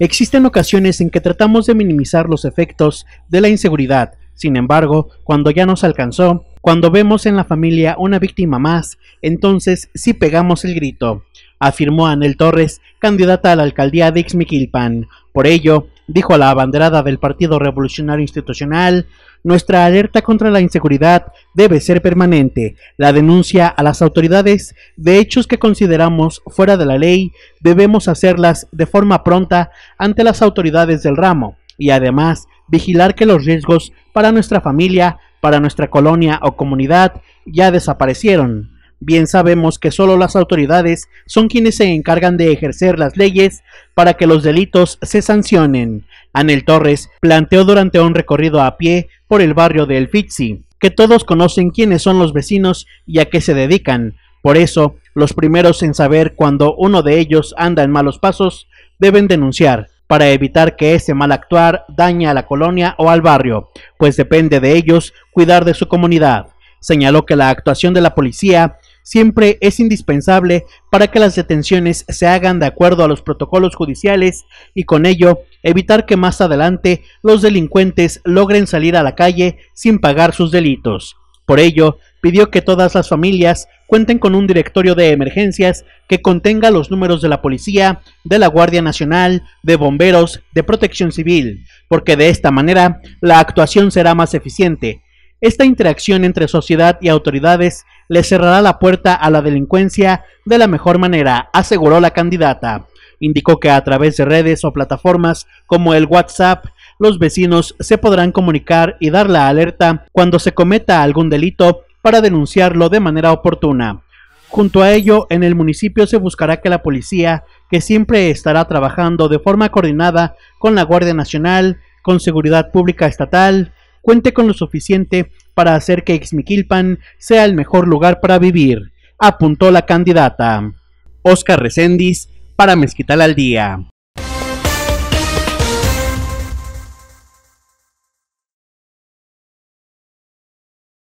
Existen ocasiones en que tratamos de minimizar los efectos de la inseguridad, sin embargo, cuando ya nos alcanzó, cuando vemos en la familia una víctima más, entonces sí pegamos el grito, afirmó Anel Torres, candidata a la alcaldía de Xmiquilpan. Por ello, dijo a la abanderada del Partido Revolucionario Institucional, nuestra alerta contra la inseguridad debe ser permanente. La denuncia a las autoridades de hechos que consideramos fuera de la ley debemos hacerlas de forma pronta ante las autoridades del ramo y además vigilar que los riesgos para nuestra familia, para nuestra colonia o comunidad ya desaparecieron. Bien sabemos que solo las autoridades son quienes se encargan de ejercer las leyes para que los delitos se sancionen. Anel Torres planteó durante un recorrido a pie por el barrio de El Fitzi que todos conocen quiénes son los vecinos y a qué se dedican. Por eso, los primeros en saber cuando uno de ellos anda en malos pasos deben denunciar para evitar que ese mal actuar dañe a la colonia o al barrio, pues depende de ellos cuidar de su comunidad. Señaló que la actuación de la policía siempre es indispensable para que las detenciones se hagan de acuerdo a los protocolos judiciales y con ello evitar que más adelante los delincuentes logren salir a la calle sin pagar sus delitos. Por ello, pidió que todas las familias cuenten con un directorio de emergencias que contenga los números de la policía, de la Guardia Nacional, de bomberos, de protección civil, porque de esta manera la actuación será más eficiente, esta interacción entre sociedad y autoridades le cerrará la puerta a la delincuencia de la mejor manera, aseguró la candidata. Indicó que a través de redes o plataformas como el WhatsApp, los vecinos se podrán comunicar y dar la alerta cuando se cometa algún delito para denunciarlo de manera oportuna. Junto a ello, en el municipio se buscará que la policía, que siempre estará trabajando de forma coordinada con la Guardia Nacional, con Seguridad Pública Estatal, cuente con lo suficiente para hacer que Xmiquilpan sea el mejor lugar para vivir, apuntó la candidata. Oscar Recendis para Mezquital al Día.